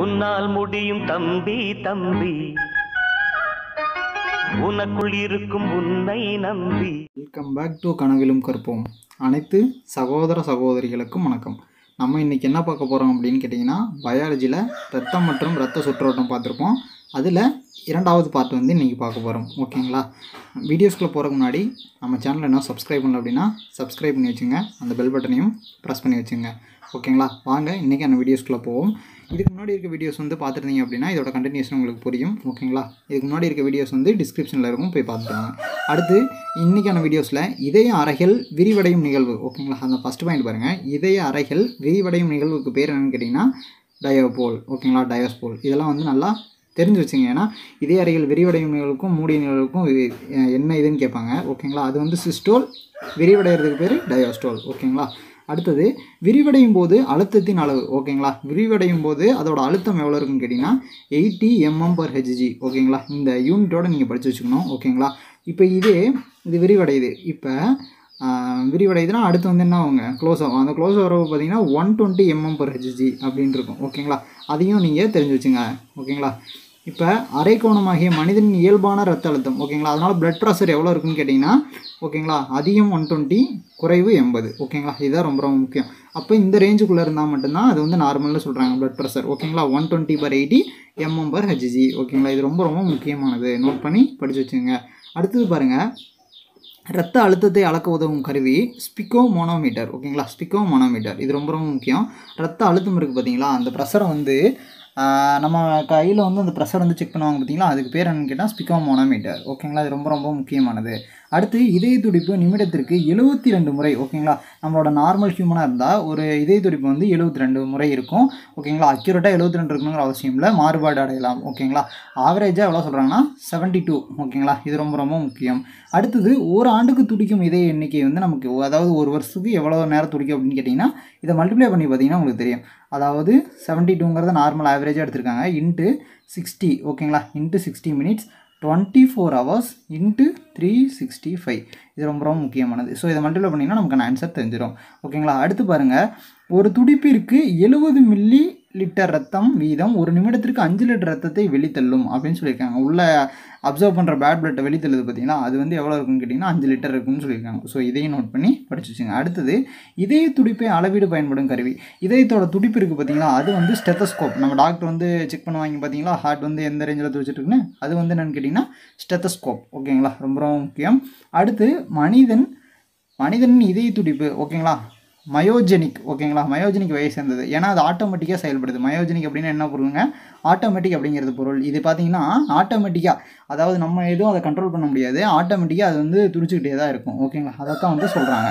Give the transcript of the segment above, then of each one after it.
உன்னால் முடியும் தம்பி தம்பி உனக்குள் இருக்கும் உன்னை நம்பி வெல்கம் பேக் டு கனவிலும் கற்போம் அனைத்து சகோதர சகோதரிகளுக்கும் வணக்கம் நம்ம இன்றைக்கி என்ன பார்க்க போகிறோம் அப்படின்னு கேட்டிங்கன்னா பயாலஜியில் ரத்தம் மற்றும் ரத்த சுற்றோட்டம் பார்த்துருப்போம் அதில் இரண்டாவது பார்ட் வந்து இன்றைக்கி பார்க்க போகிறோம் ஓகேங்களா வீடியோஸ்க்குள்ளே போகிறக்கு முன்னாடி நம்ம சேனலில் என்ன சப்ஸ்கிரைப் பண்ணல அப்படின்னா சப்ஸ்கிரைப் பண்ணி வச்சுங்க அந்த பெல் பட்டனையும் ப்ரெஸ் பண்ணி வச்சுங்க ஓகேங்களா வாங்க இன்றைக்கி அந்த வீடியோஸ்க்குள்ளே போவோம் இதுக்கு முன்னாடி இருக்க வீடியோஸ் வந்து பார்த்துருந்தீங்க அப்படின்னா இதோட கண்டினியூஷன் உங்களுக்கு புரியும் ஓகேங்களா இதுக்கு முன்னாடி இருக்க வீடியோஸ் வந்து டிஸ்கிரிப்ஷனில் இருக்கும் போய் பார்த்துருங்க அடுத்து இன்றைக்கான வீடியோஸில் இதய அறைகள் விரிவடையும் நிகழ்வு ஓகேங்களா அந்த ஃபஸ்ட் பாயிண்ட் பாருங்கள் இதய அறைகள் விரிவடையும் நிகழ்வுக்கு பேர் என்னென்னு கேட்டிங்கன்னா டயோபோல் ஓகேங்களா டயோஸ்போல் இதெல்லாம் வந்து நல்லா தெரிஞ்சு வச்சுங்க ஏன்னா இதே அறைகள் விரிவடைகளுக்கும் மூடிய நிகழ்வுக்கும் என்ன இதுன்னு கேட்பாங்க ஓகேங்களா அது வந்து சிஸ்டோல் விரிவடைகிறதுக்கு பேர் டயோஸ்டோல் ஓகேங்களா அடுத்தது விரிவடையும் போது அழுத்தத்தின் அளவு ஓகேங்களா விரிவடையும் போது அதோட அழுத்தம் எவ்வளோ இருக்குன்னு கேட்டிங்கன்னா எயிட்டி எம்எம் பர் ஹெச்ஜி ஓகேங்களா இந்த யூனிட்டோடு நீங்கள் படித்து வச்சுக்கணும் ஓகேங்களா இப்போ இதே இது விரிவடையுது இப்போ விரிவடையுதுன்னா அடுத்து வந்து என்ன ஆகுங்க க்ளோஸ் ஆகும் அந்த க்ளோஸ் வரவு பார்த்தீங்கன்னா one twenty mm per Hg அப்படின்னு இருக்கும் ஓகேங்களா அதையும் நீங்கள் தெரிஞ்சு வச்சுங்க ஓகேங்களா இப்போ அரைக்கோணமாகிய மனிதனின் இயல்பான ரத்த அழுத்தம் ஓகேங்களா அதனால் ப்ளட் ப்ரெஷர் எவ்வளோ இருக்குன்னு கேட்டிங்கன்னா ஓகேங்களா அதிகம் ஒன் டுவெண்ட்டி குறைவு எண்பது ஓகேங்களா இதுதான் ரொம்ப ரொம்ப முக்கியம் அப்போ இந்த ரேஞ்சுக்குள்ளே இருந்தால் மட்டும்தான் அது வந்து நார்மலில் சொல்கிறாங்க பிளட் ப்ரெஷர் ஓகேங்களா one twenty per eighty mm per Hg ஓகேங்களா இது ரொம்ப ரொம்ப முக்கியமானது நோட் பண்ணி படித்து வச்சுங்க அடுத்தது பாருங்கள் ரத்த அழுத்தத்தை அளக்க உதவும் கருவி ஸ்பிக்கோ மோனோமீட்டர் ஓகேங்களா ஸ்பிக்கோ மோனோமீட்டர் இது ரொம்ப ரொம்ப முக்கியம் ரத்த அழுத்தம் இருக்குது பார்த்தீங்களா அந்த ப்ரெஷரை வந்து நம்ம கையில் வந்து அந்த ப்ரெஷர் வந்து செக் பண்ணுவாங்க பார்த்தீங்களா அதுக்கு பேர் என்னன்னு கேட்டால் ஸ்பிகோமோனோமீட்டர் ஓகேங்களா அது ரொம்ப ரொம்ப முக்கியமானது அடுத்து இதய துடிப்பு நிமிடத்திற்கு எழுபத்தி ரெண்டு முறை ஓகேங்களா நம்மளோட நார்மல் ஹியூமனாக இருந்தால் ஒரு இதய துடிப்பு வந்து எழுபத்தி ரெண்டு முறை இருக்கும் ஓகேங்களா அக்யூரேட்டாக எழுபத்தி ரெண்டு இருக்கணுங்கிற அவசியம் இல்லை மாறுபாடு அடையலாம் ஓகேங்களா ஆவரேஜாக எவ்வளோ சொல்கிறாங்கன்னா செவன்ட்டி டூ ஓகேங்களா இது ரொம்ப ரொம்ப முக்கியம் அடுத்தது ஒரு ஆண்டுக்கு துடிக்கும் இதய எண்ணிக்கை வந்து நமக்கு அதாவது ஒரு வருஷத்துக்கு எவ்வளோ நேரம் துடிக்கும் அப்படின்னு கேட்டிங்கன்னா இதை மல்டிப்ளை பண்ணி பார்த்தீங்கன்னா உங்களுக்கு தெரியும் அதாவது செவன்ட்டி டூங்கிறத நார்மல் ஆவரேஜாக எடுத்திருக்காங்க இன்ட்டு சிக்ஸ்டி ஓகேங்களா into sixty minutes twenty four hours into three sixty five இது ரொம்ப ரொம்ப முக்கியமானது ஸோ இதை மல்டிப்ளை பண்ணிங்கன்னா நமக்கான ஆன்சர் தெரிஞ்சிடும் ஓகேங்களா அடுத்து பாருங்கள் ஒரு துடிப்பிற்கு எழுபது மில்லி லிட்டர் ரத்தம் வீதம் ஒரு நிமிடத்திற்கு அஞ்சு லிட்டர் ரத்தத்தை வெளித்தள்ளும் அப்படின்னு சொல்லியிருக்காங்க உள்ள அப்சர்வ் பண்ணுற பேட் பிளட்டை வெளித்தள்ளுது பார்த்தீங்கன்னா அது வந்து எவ்வளோ இருக்குன்னு கேட்டிங்கன்னா அஞ்சு லிட்டர் இருக்குன்னு சொல்லியிருக்காங்க ஸோ இதையும் நோட் பண்ணி படிச்சு வச்சுங்க அடுத்தது இதய துடிப்பை அளவீடு பயன்படும் கருவி இதயத்தோட துடிப்பு இருக்குது பார்த்தீங்களா அது வந்து ஸ்டெத்தஸ்கோப் நம்ம டாக்டர் வந்து செக் பண்ணுவாங்க பார்த்தீங்களா ஹார்ட் வந்து எந்த ரேஞ்சில் துடிச்சிட்ருக்குன்னு அது வந்து என்னென்னு கேட்டிங்கன்னா ஸ்டெத்தஸ்கோப் ஓகேங்களா ரொம்ப ரொம்ப முக்கியம் அடுத்து மனிதன் மனிதனின் இதய துடிப்பு ஓகேங்களா மயோஜெனிக் ஓகேங்களா மயோஜெனிக் வகையை சேர்ந்தது ஏன்னா அது ஆட்டோமேட்டிக்காக செயல்படுது மயோஜெனிக் அப்படின்னு என்ன பொருளுங்க ஆட்டோமேட்டிக் அப்படிங்கிறது பொருள் இது பார்த்தீங்கன்னா ஆட்டோமேட்டிக்காக அதாவது நம்ம எதுவும் அதை கண்ட்ரோல் பண்ண முடியாது ஆட்டோமேட்டிக்காக அது வந்து துடிச்சிக்கிட்டே தான் இருக்கும் ஓகேங்களா அதை தான் வந்து சொல்கிறாங்க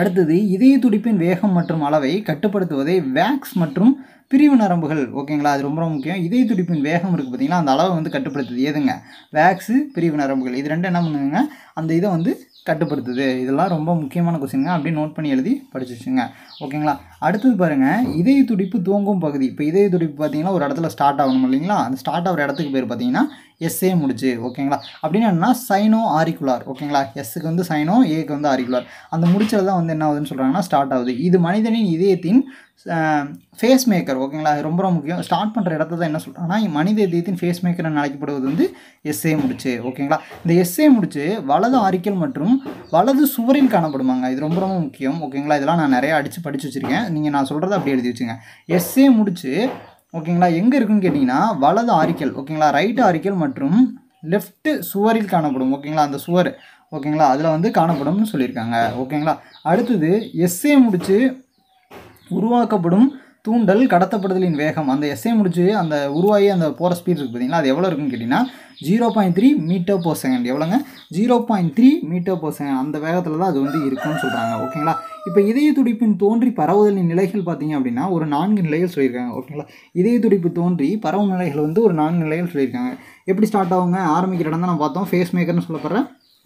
அடுத்தது இதய துடிப்பின் வேகம் மற்றும் அளவை கட்டுப்படுத்துவதை வேக்ஸ் மற்றும் பிரிவு நரம்புகள் ஓகேங்களா அது ரொம்ப ரொம்ப முக்கியம் இதய துடிப்பின் வேகம் இருக்குது பார்த்திங்கன்னா அந்த அளவை வந்து கட்டுப்படுத்துது எதுங்க வேக்ஸு பிரிவு நரம்புகள் இது ரெண்டும் என்ன பண்ணுங்க அந்த இதை வந்து கட்டுப்படுத்துது இதெல்லாம் ரொம்ப முக்கியமான கொஸ்டின்ங்க அப்படியே நோட் பண்ணி எழுதி படிச்சு வச்சுங்க ஓகேங்களா அடுத்தது பாருங்கள் இதய துடிப்பு தூங்கும் பகுதி இப்போ இதய துடிப்பு பார்த்தீங்கன்னா ஒரு இடத்துல ஸ்டார்ட் ஆகணும் இல்லைங்களா அந்த ஸ்டார்ட் ஆகிற இடத்துக்கு பேர் பார்த்தீங்கன்னா எஸ்ஸே முடிச்சு ஓகேங்களா அப்படின்னு என்னன்னா சைனோ ஆரிக்குலார் ஓகேங்களா எஸ்ஸுக்கு வந்து சைனோ ஏக்கு வந்து ஆரிக்குலார் அந்த முடிச்சது தான் வந்து என்ன ஆகுதுன்னு சொல்கிறாங்கன்னா ஸ்டார்ட் ஆகுது இது மனிதனின் இதயத்தின் ஃபேஸ் மேக்கர் ஓகேங்களா ரொம்ப ரொம்ப முக்கியம் ஸ்டார்ட் பண்ணுற இடத்த தான் என்ன சொல்கிறாங்கன்னா மனித இதயத்தின் ஃபேஸ் மேக்கர் அழைக்கப்படுவது வந்து எஸ்ஏ முடிச்சு ஓகேங்களா இந்த எஸ்ஏ முடிச்சு வலது ஆரிக்கல் மற்றும் வலது சுவரில் காணப்படுமாங்க இது ரொம்ப ரொம்ப முக்கியம் ஓகேங்களா இதெல்லாம் நான் நிறையா அடித்து படித்து வச்சுருக்கேன் நீங்கள் நான் சொல்கிறத அப்படி எழுதி வச்சுங்க எஸ்ஏ முடிச்சு ஓகேங்களா எங்கே இருக்குன்னு கேட்டிங்கன்னா வலது ஆரிக்கல் ஓகேங்களா ரைட்டு ஆரிக்கல் மற்றும் லெஃப்ட்டு சுவரில் காணப்படும் ஓகேங்களா அந்த சுவர் ஓகேங்களா அதில் வந்து காணப்படும்னு சொல்லியிருக்காங்க ஓகேங்களா அடுத்தது எஸ்ஏ முடித்து உருவாக்கப்படும் தூண்டல் கடத்தப்படுதலின் வேகம் அந்த எஸ்ஐ முடிச்சு அந்த உருவாகி அந்த போகிற ஸ்பீட் இருக்குது பார்த்தீங்களா அது எவ்வளோ இருக்குன்னு கேட்டிங்கன்னா zero point three metre per second எவ்வளோங்க zero point three metre per second அந்த வேகத்தில் தான் அது வந்து இருக்குன்னு சொல்கிறாங்க ஓகேங்களா இப்போ இதய துடிப்பின் தோன்றி பரவுதலின் நிலைகள் பார்த்தீங்க அப்படின்னா ஒரு நான்கு நிலைகள் சொல்லியிருக்காங்க ஓகேங்களா இதய துடிப்பு தோன்றி பரவும் நிலைகள் வந்து ஒரு நான்கு நிலைகள் சொல்லியிருக்காங்க எப்படி ஸ்டார்ட் ஆகுங்க ஆரம்பிக்கிற இடம் தான் நான் பார்த்தோம் ஃபேஸ் மேக்கர்னு சொல்லப்படுற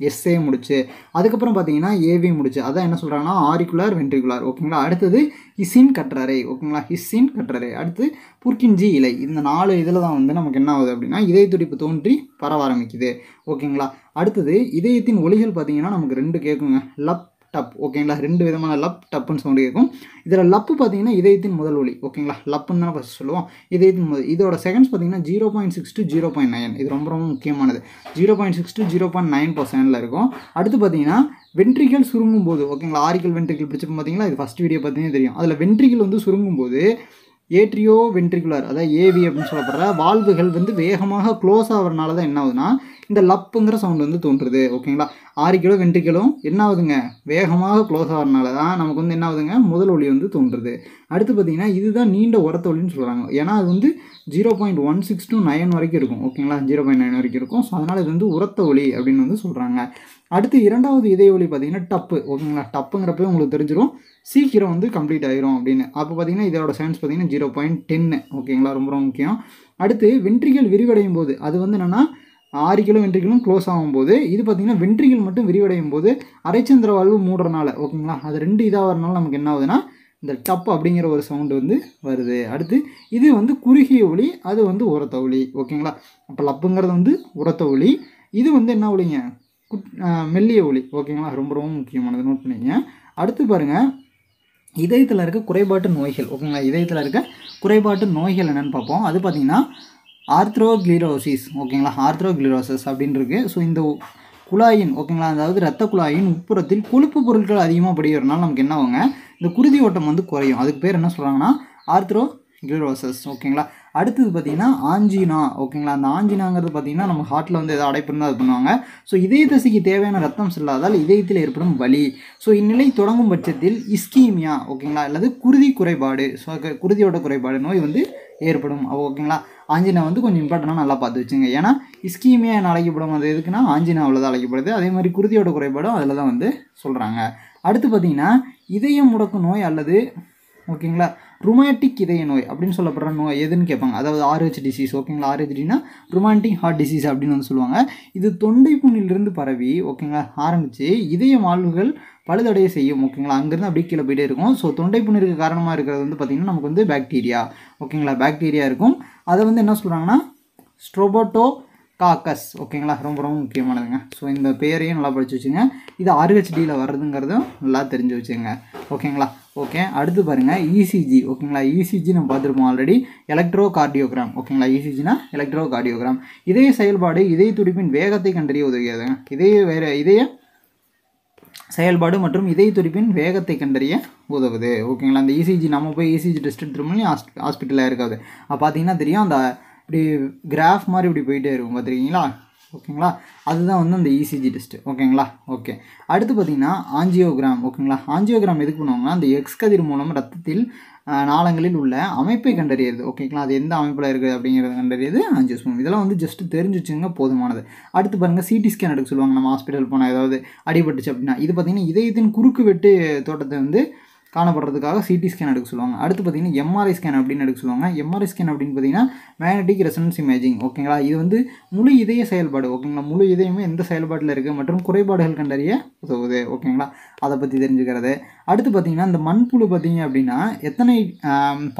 எஸ்ஏ முடிச்சு அதுக்கப்புறம் பார்த்தீங்கன்னா ஏவி முடிச்சு அதான் என்ன சொல்கிறாங்கன்னா ஆரிக்குலார் வென்ட்ரிகுலார் ஓகேங்களா அடுத்தது ஹிசின் கற்றறை ஓகேங்களா ஹிசின் கற்றறை அடுத்து புர்கின்ஜி இலை இந்த நாலு இதில் தான் வந்து நமக்கு என்ன ஆகுது அப்படின்னா இதய துடிப்பு தோன்றி பரவ ஆரம்பிக்குது ஓகேங்களா அடுத்தது இதயத்தின் ஒளிகள் பார்த்தீங்கன்னா நமக்கு ரெண்டு கேட்குங்க லப் டப் ஓகேங்களா ரெண்டு விதமான லப் டப்புன்னு சவுண்டு கேட்கும் இதில் லப்பு பார்த்தீங்கன்னா இதயத்தின் முதல் ஒளி ஓகேங்களா லப்புன்னு தான் ஃபஸ்ட் சொல்லுவோம் இதயத்தின் முதல் இதோட செகண்ட்ஸ் பார்த்தீங்கன்னா zero point six to zero point nine இது ரொம்ப ரொம்ப முக்கியமானது zero point six to zero point nine பர்சன்டில் இருக்கும் அடுத்து பார்த்தீங்கன்னா வென்ட்ரிகள் சுருங்கும் போது ஓகேங்களா ஆரிக்கல் வென்ட்ரிகள் பிடிச்சப்போ பார்த்தீங்களா இது ஃபஸ்ட் வீடியோ பார்த்தீங்கன்னா தெரியும் அதில் வென்ட்ரிகள் வந்து சுருங்கும் போது ஏட்ரியோ வென்ட்ரிகுலர் அதாவது ஏவி அப்படின்னு சொல்லப்படுற வால்வுகள் வந்து வேகமாக க்ளோஸ் ஆகிறனால தான் என்ன ஆகுதுன்னா இந்த லப்புங்கிற சவுண்ட் வந்து தோன்றுறது ஓகேங்களா ஆறு வெண்டு கிலோ என்ன ஆகுதுங்க வேகமாக க்ளோஸ் ஆகிறனால தான் நமக்கு வந்து என்ன ஆகுதுங்க முதல் ஒளி வந்து தோன்றுறது அடுத்து பார்த்திங்கன்னா இதுதான் நீண்ட உரத்த ஒளின்னு சொல்கிறாங்க ஏன்னா அது வந்து zero point one six to nine வரைக்கும் இருக்கும் ஓகேங்களா ஜீரோ பாயிண்ட் நைன் வரைக்கும் இருக்கும் ஸோ அதனால் இது வந்து உரத்த ஒளி அப்படின்னு வந்து சொல்கிறாங்க அடுத்து இரண்டாவது இதய ஒளி பார்த்திங்கன்னா டப்பு ஓகேங்களா டப்புங்கிறப்ப உங்களுக்கு தெரிஞ்சிடும் சீக்கிரம் வந்து கம்ப்ளீட் ஆயிரும் அப்படின்னு அப்போ பார்த்திங்கன்னா இதோட சயின்ஸ் பார்த்திங்கன்னா ஜீரோ பாயிண்ட் டென்னு ஓகேங்களா ரொம்ப ரொம்ப முக்கியம் அடுத்து வென்ட்ரிகள் விரிவடையும் போது அது வந்து என்னென்னா கிலோ வென்ட்ரிகளும் க்ளோஸ் ஆகும்போது இது பார்த்திங்கன்னா வென்ட்ரிகள் மட்டும் விரிவடையும் போது அரைச்சந்திர வாழ்வு மூடுறனால ஓகேங்களா அது ரெண்டு இதாக வரனால நமக்கு என்ன ஆகுதுன்னா இந்த டப் அப்படிங்கிற ஒரு சவுண்டு வந்து வருது அடுத்து இது வந்து குறுகிய ஒளி அது வந்து உரத்த ஒளி ஓகேங்களா அப்போ லப்புங்கிறது வந்து உரத்த ஒளி இது வந்து என்ன ஒளிங்க குட் மெல்லிய ஒளி ஓகேங்களா ரொம்ப ரொம்ப முக்கியமானது நோட் பண்ணிங்க அடுத்து பாருங்கள் இதயத்தில் இருக்க குறைபாட்டு நோய்கள் ஓகேங்களா இதயத்தில் இருக்க குறைபாட்டு நோய்கள் என்னென்னு பார்ப்போம் அது பார்த்திங்கன்னா ஆர்த்ரோக்ளிரோசிஸ் ஓகேங்களா ஆர்த்ரோக்ளிரோசஸ் அப்படின்னு இருக்குது ஸோ இந்த குழாயின் ஓகேங்களா அதாவது ரத்த குழாயின் உட்புறத்தில் கொழுப்பு பொருட்கள் அதிகமாக படிக்கிறதுனால நமக்கு என்ன ஆகுங்க இந்த குருதி ஓட்டம் வந்து குறையும் அதுக்கு பேர் என்ன சொல்கிறாங்கன்னா ஆர்த்ரோ கிளரோசஸ் ஓகேங்களா அடுத்தது பார்த்திங்கன்னா ஆஞ்சினா ஓகேங்களா அந்த ஆஞ்சினாங்கிறது பார்த்திங்கன்னா நம்ம ஹார்ட்டில் வந்து எதாவது இருந்தால் அது பண்ணுவாங்க ஸோ இதய தசைக்கு தேவையான ரத்தம் செல்லாதால் இதயத்தில் ஏற்படும் வலி ஸோ இந்நிலை தொடங்கும் பட்சத்தில் இஸ்கீமியா ஓகேங்களா அல்லது குருதி குறைபாடு ஸோ குருதியோட குறைபாடு நோய் வந்து ஏற்படும் ஓகேங்களா ஆஞ்சினா வந்து கொஞ்சம் இம்பார்ட்டண்டாக நல்லா பார்த்து வச்சுங்க ஏன்னா இஸ்கீமியா அழைக்கப்படும் அது எதுக்குன்னா அவ்வளோ தான் அழைக்கப்படுது அதே மாதிரி குருதியோட குறைபாடும் அதில் தான் வந்து சொல்கிறாங்க அடுத்து பார்த்திங்கன்னா இதயம் முடக்கு நோய் அல்லது ஓகேங்களா ருமாட்டிக் இதய நோய் அப்படின்னு சொல்லப்படுற நோய் எதுன்னு கேட்பாங்க அதாவது ஆர்ஹெச் டிசீஸ் ஓகேங்களா ஆர்ஹெச்டினா ருமாட்டிக் ஹார்ட் டிசீஸ் அப்படின்னு வந்து சொல்லுவாங்க இது தொண்டை புண்ணிலிருந்து பரவி ஓகேங்களா ஆரம்பித்து இதய மாழ்வுகள் பழுதடைய செய்யும் ஓகேங்களா அங்கேருந்து அப்படியே கீழே போயிட்டே இருக்கும் ஸோ தொண்டை புண்ணிற்கு காரணமாக இருக்கிறது வந்து பார்த்திங்கன்னா நமக்கு வந்து பாக்டீரியா ஓகேங்களா பாக்டீரியா இருக்கும் அதை வந்து என்ன சொல்கிறாங்கன்னா ஸ்ட்ரோபோட்டோ காக்கஸ் ஓகேங்களா ரொம்ப ரொம்ப முக்கியமானதுங்க ஸோ இந்த பேரையும் நல்லா படித்து வச்சுங்க இது ஆர்ஹெச்டியில் வர்றதுங்கிறதும் நல்லா தெரிஞ்சு வச்சுங்க ஓகேங்களா ஓகே அடுத்து பாருங்கள் இசிஜி e ஓகேங்களா இசிஜி e நம்ம பார்த்துருப்போம் ஆல்ரெடி எலக்ட்ரோ கார்டியோகிராம் ஓகேங்களா இசிஜினா எலக்ட்ரோ கார்டியோகிராம் இதய செயல்பாடு இதய துடிப்பின் வேகத்தை கண்டறிய உதவியாதுங்க இதய வேறு இதய செயல்பாடு மற்றும் இதய துடிப்பின் வேகத்தை கண்டறிய உதவுது ஓகேங்களா அந்த இசிஜி e நம்ம போய் இசிஜி டெஸ்ட் எடுத்துருமே ஹாஸ்பிட்டலாக இருக்காது அப்போ பார்த்தீங்கன்னா தெரியும் அந்த இப்படி கிராஃப் மாதிரி இப்படி போயிட்டே இருக்கும் பார்த்துருக்கீங்களா ஓகேங்களா அதுதான் வந்து அந்த இசிஜி e டெஸ்ட்டு ஓகேங்களா ஓகே அடுத்து பார்த்திங்கன்னா ஆஞ்சியோகிராம் ஓகேங்களா ஆஞ்சியோகிராம் எதுக்கு பண்ணுவாங்கன்னா அந்த எக்ஸ் கதிர் மூலம் ரத்தத்தில் நாளங்களில் உள்ள அமைப்பை கண்டறியது ஓகேங்களா அது எந்த அமைப்பில் இருக்குது அப்படிங்கிறத கண்டறியது ஆஞ்சியோஸ்மம் இதெல்லாம் வந்து ஜஸ்ட்டு தெரிஞ்சு வச்சுங்க போதுமானது அடுத்து பாருங்கள் சிடி ஸ்கேன் எடுக்க சொல்லுவாங்க நம்ம ஹாஸ்பிட்டல் போனால் ஏதாவது அடிபட்டுச்சு அப்படின்னா இது பார்த்திங்கன்னா இதயத்தின் குறுக்கு வெட்டு தோட்டத்தை வந்து காணப்படுறதுக்காக சிடி ஸ்கேன் எடுக்க சொல்லுவாங்க அடுத்து பார்த்திங்கன்னா எம்ஆர்ஐ ஸ்கேன் அப்படின்னு எடுக்க சொல்லுவாங்க எம்ஆர்ஐ ஸ்கேன் அப்படின்னு பார்த்தீங்கன்னா மேக்னெட்டிக் ரெசனன்ஸ் இமேஜிங் ஓகேங்களா இது வந்து முழு இதய செயல்பாடு ஓகேங்களா முழு இதயமே எந்த செயல்பாட்டில் இருக்குது மற்றும் குறைபாடுகள் கண்டறிய உதவுது ஓகேங்களா அதை பற்றி தெரிஞ்சுக்கிறது அடுத்து பார்த்திங்கன்னா இந்த மண்புழு பார்த்திங்க அப்படின்னா எத்தனை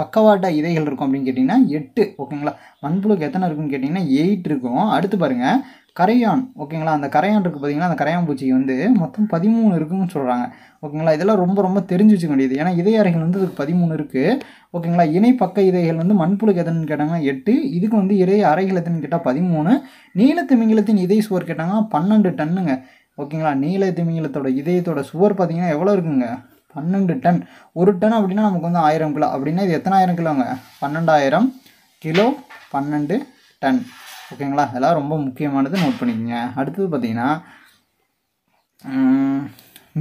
பக்கவாட்ட இதைகள் இருக்கும் அப்படின்னு கேட்டிங்கன்னா எட்டு ஓகேங்களா மண்புழுக்கு எத்தனை இருக்குன்னு கேட்டிங்கன்னா எயிட் இருக்கும் அடுத்து பாருங்கள் கரையான் ஓகேங்களா அந்த கரையான் இருக்குது பார்த்தீங்கன்னா அந்த கரையான் பூச்சி வந்து மொத்தம் பதிமூணு இருக்குன்னு சொல்கிறாங்க ஓகேங்களா இதெல்லாம் ரொம்ப ரொம்ப தெரிஞ்சு வச்சுக்க வேண்டியது ஏன்னா இதய அறைகள் வந்து அதுக்கு பதிமூணு இருக்குது ஓகேங்களா இணை பக்க இதைகள் வந்து மண்புழுக்கு எதுன்னு கேட்டாங்க எட்டு இதுக்கு வந்து இறைய அறைகள் எதுன்னு கேட்டால் பதிமூணு நீலத்திமிங்கிலத்தின் இதய சுவர் கேட்டாங்க பன்னெண்டு டன்னுங்க ஓகேங்களா நீலத்திமிங்கிலத்தோட இதயத்தோட சுவர் பார்த்தீங்கன்னா எவ்வளோ இருக்குங்க பன்னெண்டு டன் ஒரு டன் அப்படின்னா நமக்கு வந்து ஆயிரம் கிலோ அப்படின்னா இது எத்தனை ஆயிரம் கிலோங்க பன்னெண்டாயிரம் கிலோ பன்னெண்டு டன் ஓகேங்களா இதெல்லாம் ரொம்ப முக்கியமானது நோட் பண்ணிக்கோங்க அடுத்தது பார்த்திங்கன்னா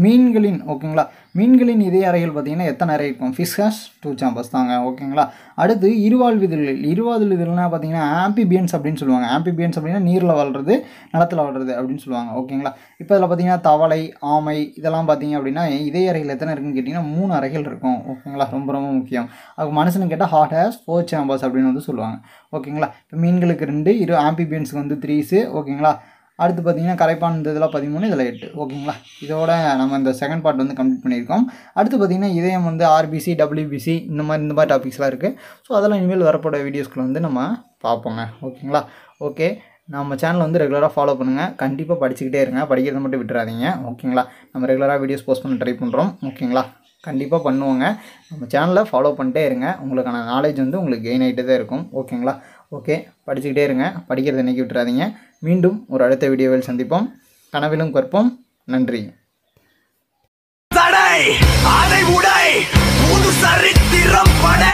மீன்களின் ஓகேங்களா மீன்களின் இதய அறைகள் பார்த்திங்கன்னா எத்தனை அறை இருக்கும் ஃபிஷ் ஹேஸ் டூ சாம்பர்ஸ் தாங்க ஓகேங்களா அடுத்து இருவாழ்விதழ்கள் இருவாழ்விதழ்கள்னால் பார்த்தீங்கன்னா ஆம்பிபியன்ஸ் அப்படின்னு சொல்லுவாங்க ஆம்பிபியன்ஸ் அப்படின்னா நீரில் வாழ்கிறது நிலத்தில் வாழ்கிறது அப்படின்னு சொல்லுவாங்க ஓகேங்களா இப்போ இதில் பார்த்திங்கன்னா தவளை ஆமை இதெல்லாம் பார்த்திங்க அப்படின்னா இதய அறைகள் எத்தனை இருக்குன்னு கேட்டிங்கன்னா மூணு அறைகள் இருக்கும் ஓகேங்களா ரொம்ப ரொம்ப முக்கியம் அது மனுஷனு கேட்டால் ஹாட் ஹேஸ் ஃபோர் சாம்பர்ஸ் அப்படின்னு வந்து சொல்லுவாங்க ஓகேங்களா இப்போ மீன்களுக்கு ரெண்டு இரு ஆம்பிபியன்ஸுக்கு வந்து த்ரீஸு ஓகேங்களா அடுத்து பார்த்தீங்கன்னா கரைப்பான் இந்த இதெல்லாம் பதிமூணு இதில் எட்டு ஓகேங்களா இதோட நம்ம இந்த செகண்ட் பார்ட் வந்து கம்ப்ளீட் பண்ணியிருக்கோம் அடுத்து பார்த்திங்கன்னா இதயம் வந்து ஆர்பிசி டபிள்யூபிசி இந்த மாதிரி இந்த மாதிரி டாபிக்ஸ்லாம் இருக்குது ஸோ அதெல்லாம் இனிமேல் வரப்போட வீடியோஸ்களை வந்து நம்ம பார்ப்போங்க ஓகேங்களா ஓகே நம்ம சேனல் வந்து ரெகுலராக ஃபாலோ பண்ணுங்கள் கண்டிப்பாக படிச்சுக்கிட்டே இருங்க படிக்கிறத மட்டும் விட்டுறாதீங்க ஓகேங்களா நம்ம ரெகுலராக வீடியோஸ் போஸ்ட் பண்ண ட்ரை பண்ணுறோம் ஓகேங்களா கண்டிப்பாக பண்ணுவோங்க நம்ம சேனலை ஃபாலோ பண்ணிட்டே இருங்க உங்களுக்கான நாலேஜ் வந்து உங்களுக்கு கெயின் ஆகிட்டே தான் இருக்கும் ஓகேங்களா ஓகே படிச்சுக்கிட்டே இருங்க படிக்கிறது இன்னைக்கு விட்டுறாதீங்க மீண்டும் ஒரு அடுத்த வீடியோவில் சந்திப்போம் கனவிலும் கற்போம் நன்றி அதை உடை சரித்திரம் படை